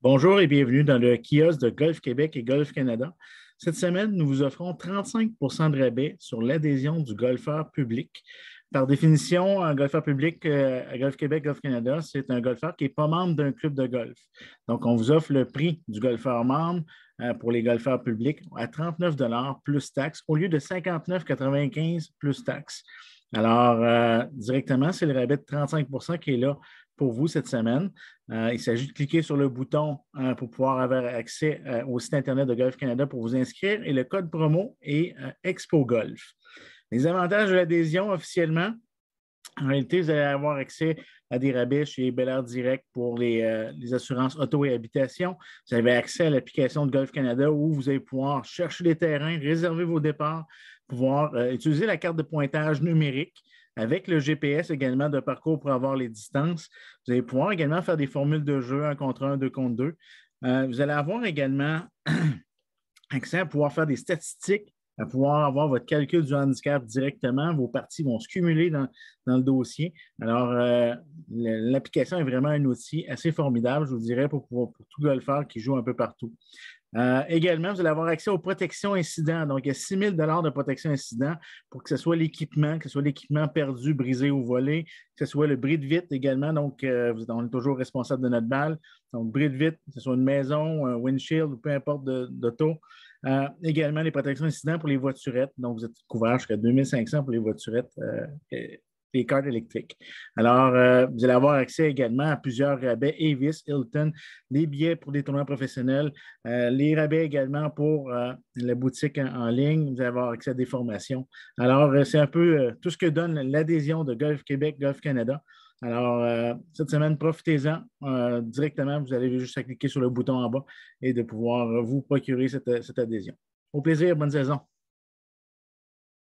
Bonjour et bienvenue dans le kiosque de Golf Québec et Golf Canada. Cette semaine, nous vous offrons 35 de rabais sur l'adhésion du golfeur public. Par définition, un golfeur public euh, à Golf Québec, Golf Canada, c'est un golfeur qui n'est pas membre d'un club de golf. Donc, on vous offre le prix du golfeur membre euh, pour les golfeurs publics à 39 plus taxes au lieu de 59,95 plus taxes. Alors, euh, directement, c'est le rabais de 35 qui est là pour vous cette semaine. Euh, il s'agit de cliquer sur le bouton hein, pour pouvoir avoir accès euh, au site Internet de Golf Canada pour vous inscrire et le code promo est Expo Golf. Les avantages de l'adhésion officiellement, en réalité, vous allez avoir accès à des rabais chez Bel Air Direct pour euh, les, assurances auto et habitation. Vous avez accès à l'application de Golf Canada où vous allez pouvoir chercher les terrains, réserver vos départs, pouvoir euh, utiliser la carte de pointage numérique avec le GPS également de parcours pour avoir les distances. Vous allez pouvoir également faire des formules de jeu, un contre un, deux contre deux. Euh, vous allez avoir également accès à pouvoir faire des statistiques à pouvoir avoir votre calcul du handicap directement. Vos parties vont se cumuler dans, dans le dossier. Alors, euh, l'application est vraiment un outil assez formidable, je vous dirais, pour, pour, pour tout golfeur qui joue un peu partout. Euh, également, vous allez avoir accès aux protections incidents. Donc, il y a 6 000 de protection incident pour que ce soit l'équipement, que ce soit l'équipement perdu, brisé ou volé, que ce soit le bris de vitre également. Donc, euh, on est toujours responsable de notre balle. Donc, bris de vitre, que ce soit une maison, un windshield ou peu importe d'auto. Euh, également, les protections incidents pour les voiturettes. Donc, vous êtes couvert jusqu'à 2500 pour les voiturettes les cartes électriques. Alors, euh, vous allez avoir accès également à plusieurs rabais Avis, Hilton, les billets pour des tournois professionnels, euh, les rabais également pour euh, la boutique en, ligne. Vous allez avoir accès à des formations. Alors, c'est un peu tout ce que donne l'adhésion de Golf Québec, Golf Canada. Alors, cette semaine, profitez-en. directement, vous allez juste cliquer sur le bouton en bas et de pouvoir vous procurer cette adhésion. Au plaisir, bonne saison.